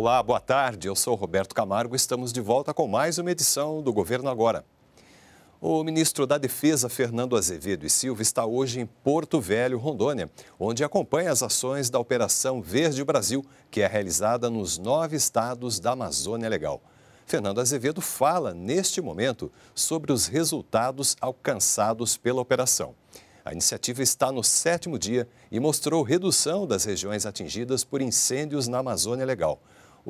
Olá, boa tarde. Eu sou Roberto Camargo e estamos de volta com mais uma edição do Governo Agora. O ministro da Defesa, Fernando Azevedo e Silva, está hoje em Porto Velho, Rondônia, onde acompanha as ações da Operação Verde Brasil, que é realizada nos nove estados da Amazônia Legal. Fernando Azevedo fala, neste momento, sobre os resultados alcançados pela operação. A iniciativa está no sétimo dia e mostrou redução das regiões atingidas por incêndios na Amazônia Legal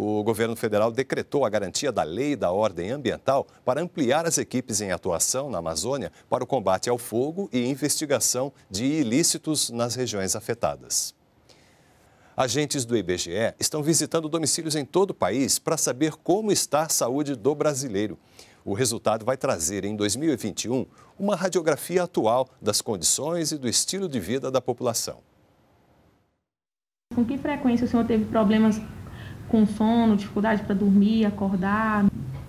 o governo federal decretou a garantia da lei da ordem ambiental para ampliar as equipes em atuação na Amazônia para o combate ao fogo e investigação de ilícitos nas regiões afetadas. Agentes do IBGE estão visitando domicílios em todo o país para saber como está a saúde do brasileiro. O resultado vai trazer, em 2021, uma radiografia atual das condições e do estilo de vida da população. Com que frequência o senhor teve problemas com sono, dificuldade para dormir, acordar.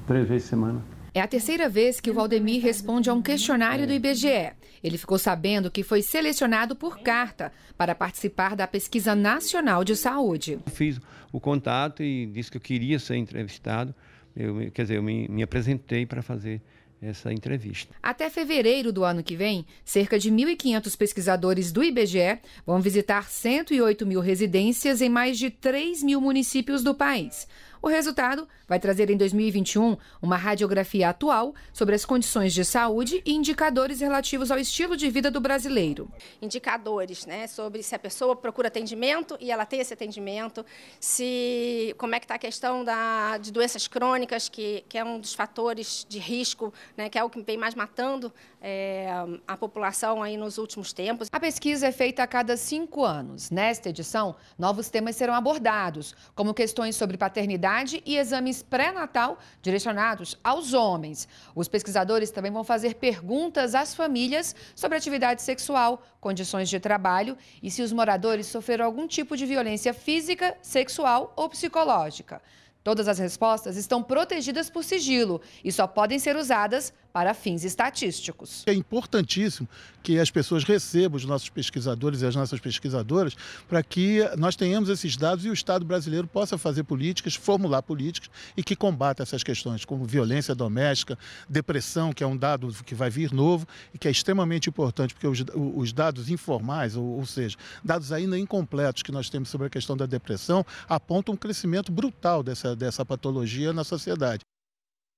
Três vezes por semana. É a terceira vez que o Valdemir responde a um questionário do IBGE. Ele ficou sabendo que foi selecionado por carta para participar da Pesquisa Nacional de Saúde. fiz o contato e disse que eu queria ser entrevistado. Eu, quer dizer, eu me, me apresentei para fazer essa entrevista. Até fevereiro do ano que vem, cerca de 1.500 pesquisadores do IBGE vão visitar 108 mil residências em mais de 3 mil municípios do país. O resultado vai trazer em 2021 uma radiografia atual sobre as condições de saúde e indicadores relativos ao estilo de vida do brasileiro. Indicadores, né, sobre se a pessoa procura atendimento e ela tem esse atendimento, se como é que está a questão da, de doenças crônicas, que, que é um dos fatores de risco, né, que é o que vem mais matando é, a população aí nos últimos tempos. A pesquisa é feita a cada cinco anos. Nesta edição, novos temas serão abordados, como questões sobre paternidade e exames pré-natal direcionados aos homens. Os pesquisadores também vão fazer perguntas às famílias sobre atividade sexual, condições de trabalho e se os moradores sofreram algum tipo de violência física, sexual ou psicológica. Todas as respostas estão protegidas por sigilo e só podem ser usadas para fins estatísticos. É importantíssimo que as pessoas recebam os nossos pesquisadores e as nossas pesquisadoras para que nós tenhamos esses dados e o Estado brasileiro possa fazer políticas, formular políticas e que combata essas questões como violência doméstica, depressão, que é um dado que vai vir novo e que é extremamente importante porque os, os dados informais, ou, ou seja, dados ainda incompletos que nós temos sobre a questão da depressão, apontam um crescimento brutal dessa dessa patologia na sociedade.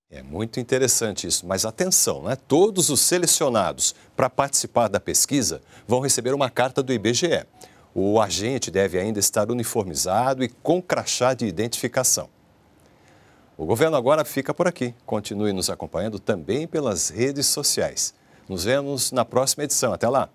É muito interessante isso, mas atenção, né? Todos os selecionados para participar da pesquisa vão receber uma carta do IBGE. O agente deve ainda estar uniformizado e com crachá de identificação. O governo agora fica por aqui. Continue nos acompanhando também pelas redes sociais. Nos vemos na próxima edição. Até lá!